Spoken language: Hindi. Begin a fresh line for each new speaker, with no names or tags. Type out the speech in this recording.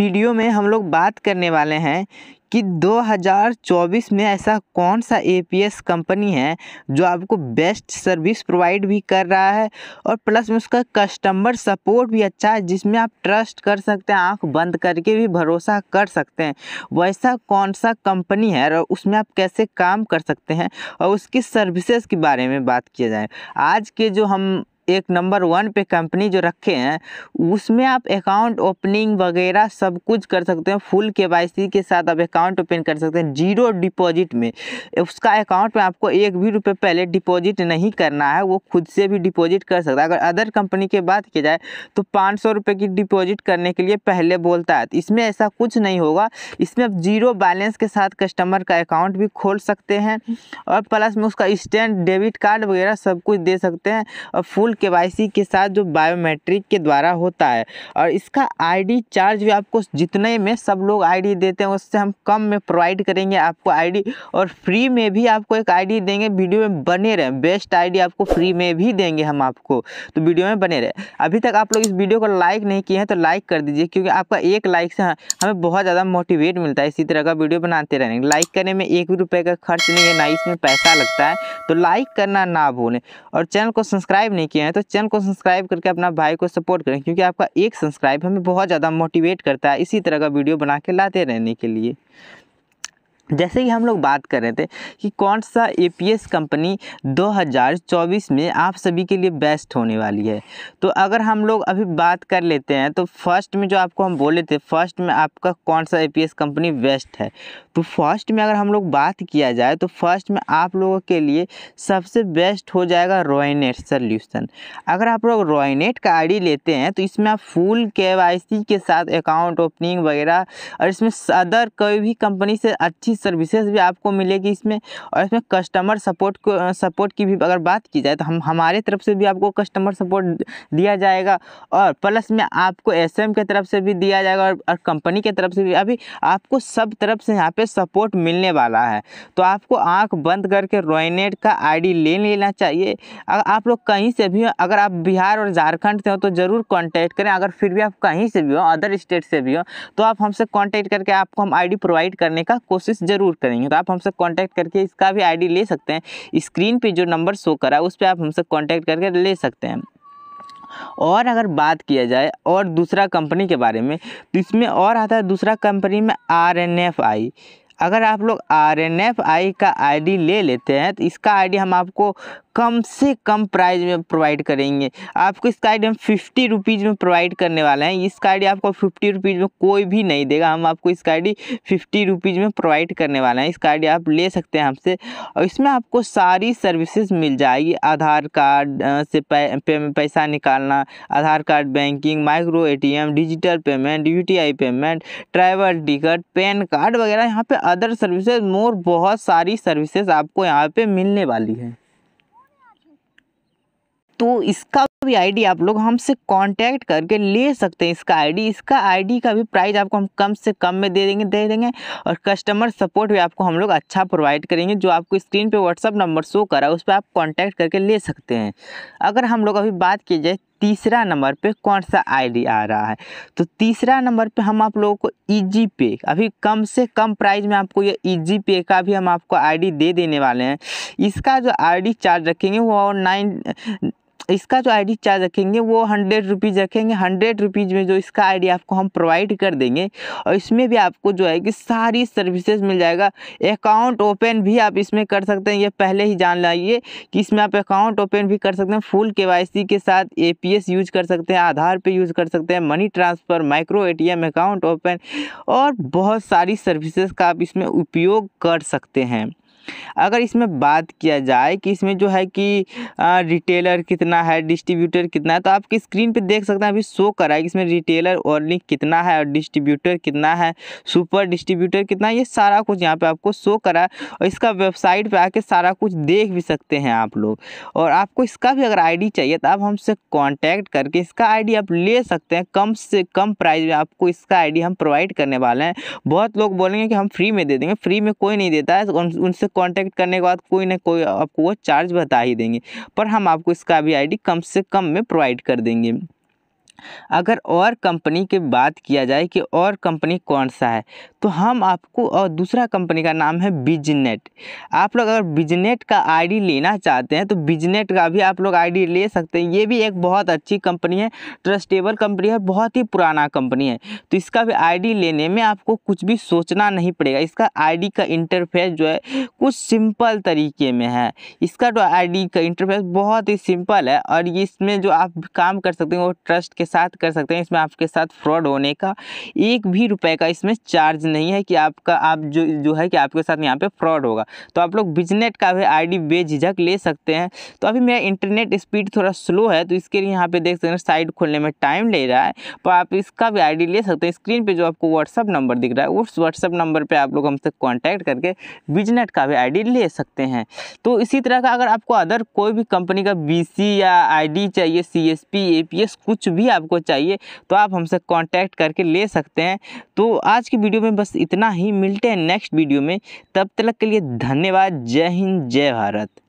वीडियो में हम लोग बात करने वाले हैं कि 2024 में ऐसा कौन सा एपीएस कंपनी है जो आपको बेस्ट सर्विस प्रोवाइड भी कर रहा है और प्लस में उसका कस्टमर सपोर्ट भी अच्छा है जिसमें आप ट्रस्ट कर सकते हैं आंख बंद करके भी भरोसा कर सकते हैं वैसा कौन सा कंपनी है और उसमें आप कैसे काम कर सकते हैं और उसकी सर्विसेज के बारे में बात किया जाए आज के जो हम एक नंबर वन पे कंपनी जो रखे हैं उसमें आप अकाउंट ओपनिंग वगैरह सब कुछ कर सकते हैं फुल के के साथ आप अकाउंट ओपन कर सकते हैं जीरो डिपॉजिट में उसका अकाउंट में आपको एक भी रुपये पहले डिपॉजिट नहीं करना है वो खुद से भी डिपॉजिट कर सकता है अगर अदर कंपनी के बात की जाए तो पाँच सौ रुपये की डिपॉजिट करने के लिए पहले बोलता है तो इसमें ऐसा कुछ नहीं होगा इसमें आप जीरो बैलेंस के साथ कस्टमर का अकाउंट भी खोल सकते हैं और प्लस में उसका स्टैंड डेबिट कार्ड वगैरह सब कुछ दे सकते हैं और फुल के के साथ जो बायोमेट्रिक के द्वारा होता है और इसका आईडी चार्ज भी आपको जितने में सब लोग आईडी देते हैं उससे हम कम में प्रोवाइड करेंगे आपको आईडी और फ्री में भी आपको एक आईडी देंगे वीडियो में बने रहे बेस्ट आईडी आपको फ्री में भी देंगे हम आपको तो वीडियो में बने रहे अभी तक आप लोग इस वीडियो को लाइक नहीं किए हैं तो लाइक कर दीजिए क्योंकि आपका एक लाइक से हमें बहुत ज़्यादा मोटिवेट मिलता है इसी तरह का वीडियो बनाते रहेंगे लाइक करने में एक भी रुपये का खर्च नहीं है ना इसमें पैसा लगता है तो लाइक करना ना भूलें और चैनल को सब्सक्राइब नहीं किए हैं तो चैनल को सब्सक्राइब करके अपना भाई को सपोर्ट करें क्योंकि आपका एक सब्सक्राइब हमें बहुत ज़्यादा मोटिवेट करता है इसी तरह का वीडियो बना के लाते रहने के लिए जैसे कि हम लोग बात कर रहे थे कि कौन सा ए कंपनी 2024 में आप सभी के लिए बेस्ट होने वाली है तो अगर हम लोग अभी बात कर लेते हैं तो फर्स्ट में जो आपको हम बोले थे फर्स्ट में आपका कौन सा ए कंपनी बेस्ट है तो फर्स्ट में अगर हम लोग बात किया जाए तो फर्स्ट में आप लोगों के लिए सबसे बेस्ट हो जाएगा रॉयनेट सल्यूशन अगर आप लोग रॉयनेट का आई लेते हैं तो इसमें आप फुल के के साथ अकाउंट ओपनिंग वगैरह और इसमें अदर कोई भी कंपनी से अच्छी सर्विसेज भी आपको मिलेगी इसमें और इसमें कस्टमर सपोर्ट को सपोर्ट की भी अगर बात की जाए तो हम हमारे तरफ से भी आपको कस्टमर सपोर्ट दिया जाएगा और प्लस में आपको एस एम के तरफ से भी दिया जाएगा और, और कंपनी के तरफ से भी अभी आपको सब तरफ से यहाँ पर सपोर्ट मिलने वाला है तो आपको आँख बंद करके रोइनेट का आई ले लेना चाहिए अगर आप लोग कहीं से भी अगर आप बिहार और झारखंड से हो तो ज़रूर कॉन्टैक्ट करें अगर फिर भी आप कहीं से भी हो अदर स्टेट से भी हो तो आप हमसे कॉन्टैक्ट करके आपको हम आईडी प्रोवाइड करने का कोशिश ज़रूर करेंगे तो आप हमसे कॉन्टैक्ट करके इसका भी आईडी ले सकते हैं स्क्रीन पे जो नंबर शो करा उस पर आप हमसे कॉन्टैक्ट करके ले सकते हैं और अगर बात किया जाए और दूसरा कंपनी के बारे में तो इसमें और आता है दूसरा कंपनी में आर एन एफ आई अगर आप लोग आर एन एफ आई का आईडी ले लेते हैं तो इसका आईडी हम आपको कम से कम प्राइस में प्रोवाइड करेंगे आपको इस कार्ड हम फिफ्टी रुपीज़ में प्रोवाइड करने वाले हैं इस कार्ड आपको फिफ्टी रुपीज़ में कोई भी नहीं देगा हम आपको इस कार्ड फिफ्टी रुपीज़ में प्रोवाइड करने वाले हैं इस कार्ड आप ले सकते हैं हमसे और इसमें आपको सारी सर्विसेज मिल जाएगी आधार कार्ड से पैसा निकालना Aadhaar card banking micro A digital payment U payment travel ticket PAN card वगैरह यहाँ पर अदर सर्विसेज मोर बहुत सारी सर्विसेज आपको यहाँ पर मिलने वाली है तो इसका भी आईडी आप लोग हमसे कांटेक्ट करके ले सकते हैं इसका आईडी इसका आईडी का भी प्राइस आपको हम कम से कम में दे देंगे दे देंगे और कस्टमर सपोर्ट भी आपको हम लोग अच्छा प्रोवाइड करेंगे जो आपको स्क्रीन पे व्हाट्सअप नंबर शो करा उस पर आप कांटेक्ट करके ले सकते हैं अगर हम लोग अभी बात की जाए तीसरा नंबर पे कौन सा आईडी आ रहा है तो तीसरा नंबर पे हम आप लोगों को ईजी पे अभी कम से कम प्राइस में आपको ये ईजी पे का भी हम आपको आईडी दे देने वाले हैं इसका जो आईडी चार्ज रखेंगे वो नाइन इसका जो आईडी चार्ज रखेंगे वो हंड्रेड रुपीज़ रखेंगे हंड्रेड रुपीज़ में जो इसका आईडी आपको हम प्रोवाइड कर देंगे और इसमें भी आपको जो है कि सारी सर्विसेज मिल जाएगा अकाउंट ओपन भी आप इसमें कर सकते हैं ये पहले ही जान लाइए कि इसमें आप अकाउंट ओपन भी कर सकते हैं फुल के के साथ ए यूज कर सकते हैं आधार पर यूज़ कर सकते हैं money transfer micro A account open और बहुत सारी सर्विसेज का आप इसमें उपयोग कर सकते हैं अगर इसमें बात किया जाए कि इसमें जो है कि आ, रिटेलर कितना है डिस्ट्रीब्यूटर कितना है तो आपकी स्क्रीन पे देख सकते हैं अभी शो कर रहा है कि इसमें रिटेलर ओनली कितना है और डिस्ट्रीब्यूटर कितना है सुपर डिस्ट्रीब्यूटर कितना है ये सारा कुछ यहाँ पर आपको शो करा है और इसका वेबसाइट पर आके सारा कुछ देख भी सकते हैं आप लोग और आपको इसका भी अगर आई चाहिए तो आप हमसे कॉन्टैक्ट करके इसका आई आप ले सकते हैं कम से कम प्राइस में आपको इसका आई हम प्रोवाइड करने वाले हैं बहुत लोग बोलेंगे कि हम फ्री में दे देंगे फ्री में कोई नहीं देता है उनसे कांटेक्ट करने के बाद कोई ना कोई आपको वो चार्ज बता ही देंगे पर हम आपको इसका भी आईडी कम से कम में प्रोवाइड कर देंगे अगर और कंपनी की बात किया जाए कि और कंपनी कौन सा है तो हम आपको और दूसरा कंपनी का नाम है बिजनेट आप लोग अगर बिजनेट का आईडी लेना चाहते हैं तो बिजनेट का भी आप लोग आईडी ले सकते हैं ये भी एक बहुत अच्छी कंपनी है ट्रस्टेबल कंपनी है बहुत ही पुराना कंपनी है तो इसका भी आई लेने में आपको कुछ भी सोचना नहीं पड़ेगा इसका आई का इंटरफेस जो है कुछ सिंपल तरीके में है इसका जो आई का इंटरफेस बहुत ही सिंपल है और इसमें जो आप काम कर सकते हैं वो ट्रस्ट के साथ कर सकते हैं इसमें आपके साथ फ्रॉड होने का एक भी रुपए का इसमें चार्ज नहीं है कि आपका आप जो जो है कि आपके साथ यहाँ पे फ्रॉड होगा तो आप लोग बिजनेट का भी आईडी बेझिझक ले सकते हैं तो अभी मेरा इंटरनेट स्पीड थोड़ा स्लो है तो इसके लिए यहाँ पर देख सकते हैं साइट खोलने में टाइम ले रहा है पर तो आप इसका भी आई ले सकते हैं स्क्रीन पर जो आपको व्हाट्सअप नंबर दिख रहा है उस व्हाट्सअप नंबर पर आप लोग हमसे कॉन्टैक्ट करके बिजनेट का भी आई ले सकते हैं तो इसी तरह का अगर आपको अदर कोई भी कंपनी का बी या आई चाहिए सी एस कुछ भी आपको चाहिए तो आप हमसे कॉन्टैक्ट करके ले सकते हैं तो आज की वीडियो में बस इतना ही मिलते हैं नेक्स्ट वीडियो में तब तक के लिए धन्यवाद जय हिंद जय भारत